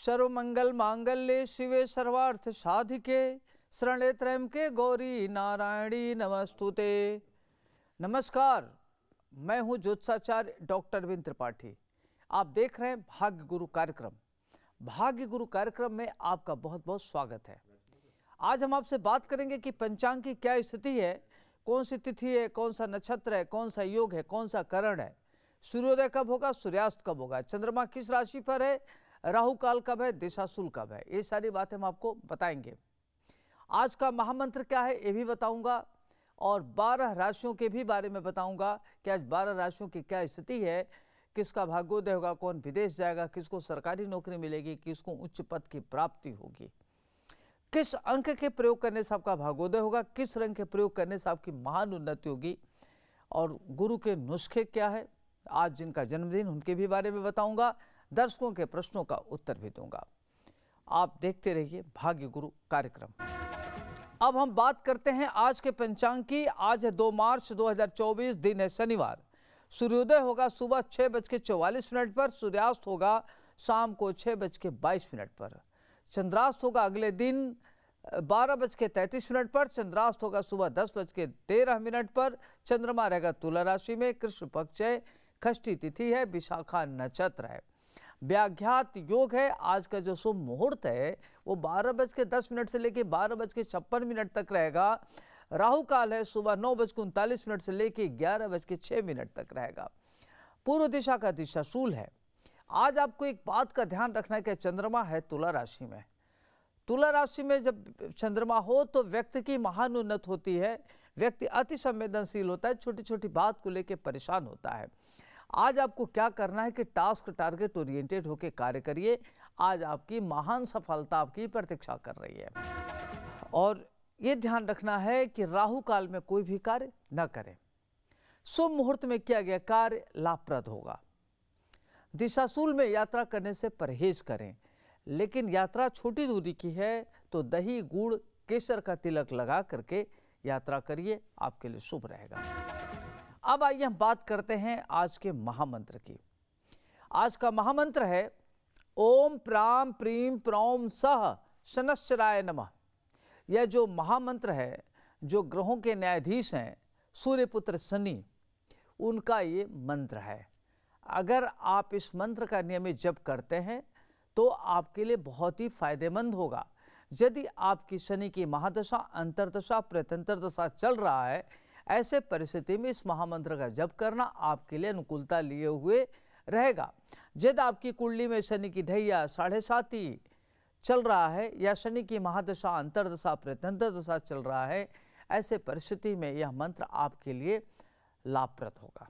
सर्वमंगल मांगल्य शिवे सर्वार्थ साधिके शरणे के गौरी नारायणी नमस्तुते नमस्कार मैं हूं ज्योत्साचार्य डॉक्टर विन त्रिपाठी आप देख रहे हैं भाग्य गुरु कार्यक्रम भाग्य गुरु कार्यक्रम में आपका बहुत बहुत स्वागत है आज हम आपसे बात करेंगे कि पंचांग की क्या स्थिति है कौन सी तिथि है कौन सा नक्षत्र है कौन सा योग है कौन सा करण है सूर्योदय कब होगा सूर्यास्त कब होगा चंद्रमा किस राशि पर है राहु काल कब है दिशाशूल कब है ये सारी बातें हम आपको बताएंगे आज का महामंत्र क्या है ये भी बताऊंगा और 12 राशियों के भी बारे में बताऊंगा कि आज 12 राशियों की क्या स्थिति है किसका भाग्योदय होगा कौन विदेश जाएगा किसको सरकारी नौकरी मिलेगी किसको उच्च पद की प्राप्ति होगी किस अंक के प्रयोग करने से आपका भाग्योदय होगा किस रंग के प्रयोग करने से आपकी महान उन्नति होगी और गुरु के नुस्खे क्या है आज जिनका जन्मदिन उनके भी बारे में बताऊंगा दर्शकों के प्रश्नों का उत्तर भी दूंगा आप देखते रहिए भाग्य गुरु कार्यक्रम अब हम बात करते हैं आज के पंचांग की आज है दो मार्च 2024 दिन है शनिवार सूर्योदय होगा सुबह छः बज के चौवालीस मिनट पर सूर्यास्त होगा शाम को छः बज के मिनट पर चंद्रास्त होगा अगले दिन बारह बज के मिनट पर चंद्रास्त होगा सुबह दस बज के तेरह मिनट पर चंद्रमा रहेगा तुला राशि में कृष्ण पक्ष है खष्टी तिथि है विशाखा नक्षत्र है व्याघ्यात योग है आज का जो शुभ मुहूर्त है वो बारह बज के दस मिनट से लेकर बारह बज के छप्पन मिनट तक रहेगा राहु काल है सुबह नौ बज के उनतालीस मिनट से लेकर ग्यारह बज के छः मिनट तक रहेगा पूर्व दिशा का दिशा शूल है आज आपको एक बात का ध्यान रखना है कि चंद्रमा है तुला राशि में तुला राशि में जब चंद्रमा हो तो व्यक्ति की महान उन्नत होती है व्यक्ति अति संवेदनशील होता है छोटी छोटी बात को लेकर परेशान होता है आज आपको क्या करना है कि टास्क टारगेट ओरिएंटेड होकर कार्य करिए आज आपकी महान सफलता आपकी प्रतीक्षा कर रही है और ये ध्यान रखना है कि राहु काल में कोई भी कार्य न करें शुभ मुहूर्त में किया गया कार्य लाभप्रद होगा दिशाशूल में यात्रा करने से परहेज करें लेकिन यात्रा छोटी दूरी की है तो दही गुड़ केसर का तिलक लगा करके यात्रा करिए आपके लिए शुभ रहेगा अब आइए हम बात करते हैं आज के महामंत्र की आज का महामंत्र है ओम प्राम प्रीम प्रोम सह शनश्चराय नमः यह जो महामंत्र है जो ग्रहों के न्यायाधीश हैं सूर्यपुत्र शनि उनका ये मंत्र है अगर आप इस मंत्र का नियमित जप करते हैं तो आपके लिए बहुत ही फायदेमंद होगा यदि आपकी शनि की महादशा अंतरदशा प्रत्यंतर दशा चल रहा है ऐसे परिस्थिति में इस महामंत्र का जप करना आपके लिए अनुकूलता लिए हुए रहेगा जब आपकी कुंडली में शनि की ढैया साढ़े साती चल रहा है या शनि की महादशा अंतरदशा प्रत्यंतर दशा चल रहा है ऐसे परिस्थिति में यह मंत्र आपके लिए लाभप्रद होगा